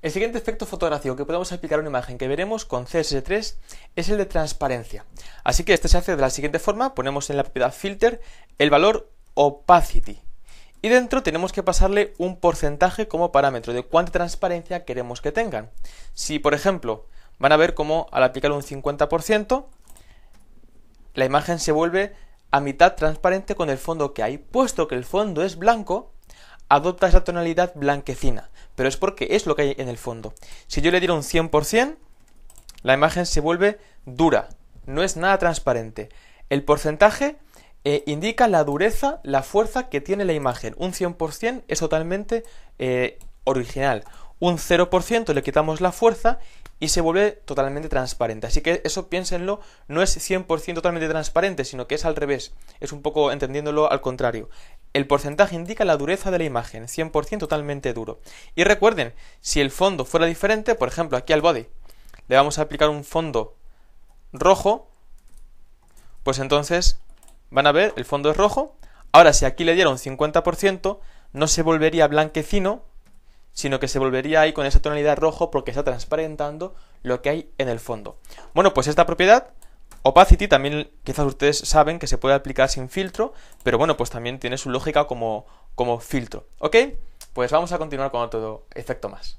El siguiente efecto fotográfico que podemos aplicar a una imagen que veremos con CSS3 es el de transparencia. Así que este se hace de la siguiente forma, ponemos en la propiedad filter el valor opacity y dentro tenemos que pasarle un porcentaje como parámetro de cuánta transparencia queremos que tengan. Si por ejemplo van a ver cómo al aplicar un 50% la imagen se vuelve a mitad transparente con el fondo que hay, puesto que el fondo es blanco adopta esa tonalidad blanquecina, pero es porque es lo que hay en el fondo. Si yo le diera un 100%, la imagen se vuelve dura, no es nada transparente. El porcentaje eh, indica la dureza, la fuerza que tiene la imagen. Un 100% es totalmente eh, original. Un 0% le quitamos la fuerza y se vuelve totalmente transparente. Así que eso piénsenlo, no es 100% totalmente transparente, sino que es al revés. Es un poco entendiéndolo al contrario. El porcentaje indica la dureza de la imagen, 100% totalmente duro. Y recuerden, si el fondo fuera diferente, por ejemplo, aquí al body, le vamos a aplicar un fondo rojo, pues entonces van a ver, el fondo es rojo. Ahora, si aquí le diera un 50%, no se volvería blanquecino, sino que se volvería ahí con esa tonalidad rojo porque está transparentando lo que hay en el fondo. Bueno, pues esta propiedad Opacity también quizás ustedes saben que se puede aplicar sin filtro, pero bueno, pues también tiene su lógica como, como filtro. ¿Ok? Pues vamos a continuar con otro efecto más.